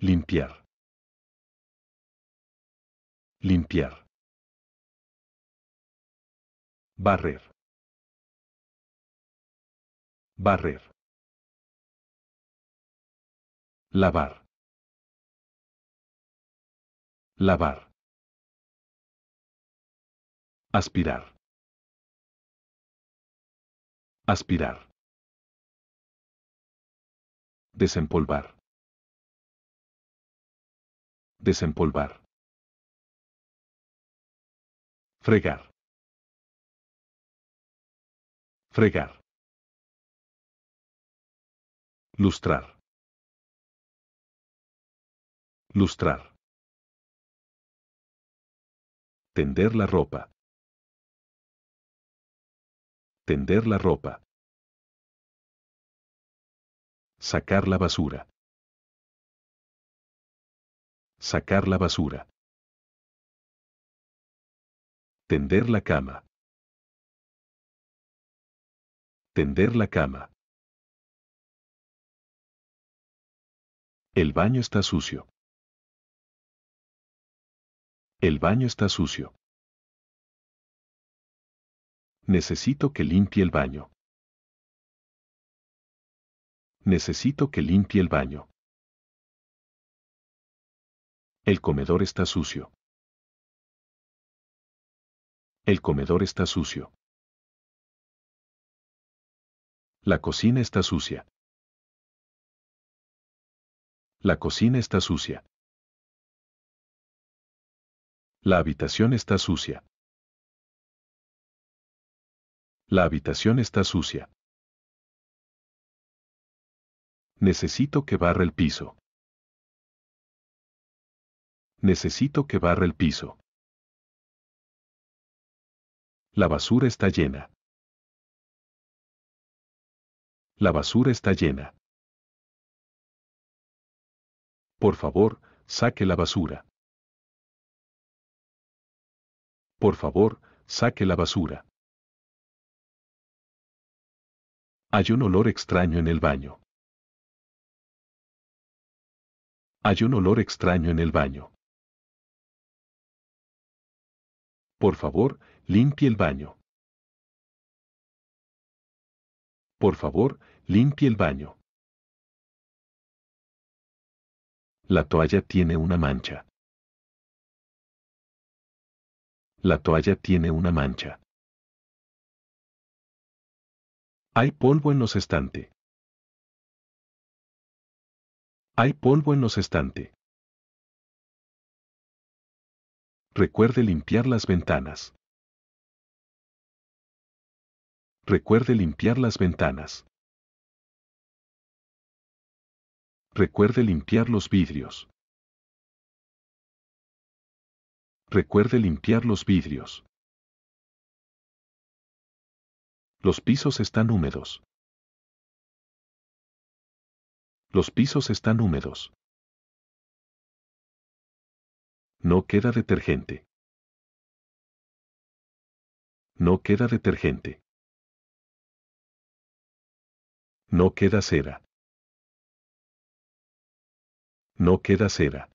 Limpiar. Limpiar. Barrer. Barrer. Lavar. Lavar. Aspirar. Aspirar. Desempolvar desempolvar. Fregar. Fregar. Lustrar. Lustrar. Tender la ropa. Tender la ropa. Sacar la basura. Sacar la basura. Tender la cama. Tender la cama. El baño está sucio. El baño está sucio. Necesito que limpie el baño. Necesito que limpie el baño. El comedor está sucio. El comedor está sucio. La cocina está sucia. La cocina está sucia. La habitación está sucia. La habitación está sucia. Necesito que barre el piso. Necesito que barra el piso. La basura está llena. La basura está llena. Por favor, saque la basura. Por favor, saque la basura. Hay un olor extraño en el baño. Hay un olor extraño en el baño. Por favor, limpie el baño. Por favor, limpie el baño. La toalla tiene una mancha. La toalla tiene una mancha. Hay polvo en los estantes. Hay polvo en los estantes. recuerde limpiar las ventanas. Recuerde limpiar las ventanas. Recuerde limpiar los vidrios. Recuerde limpiar los vidrios. Los pisos están húmedos. Los pisos están húmedos. No queda detergente. No queda detergente. No queda cera. No queda cera.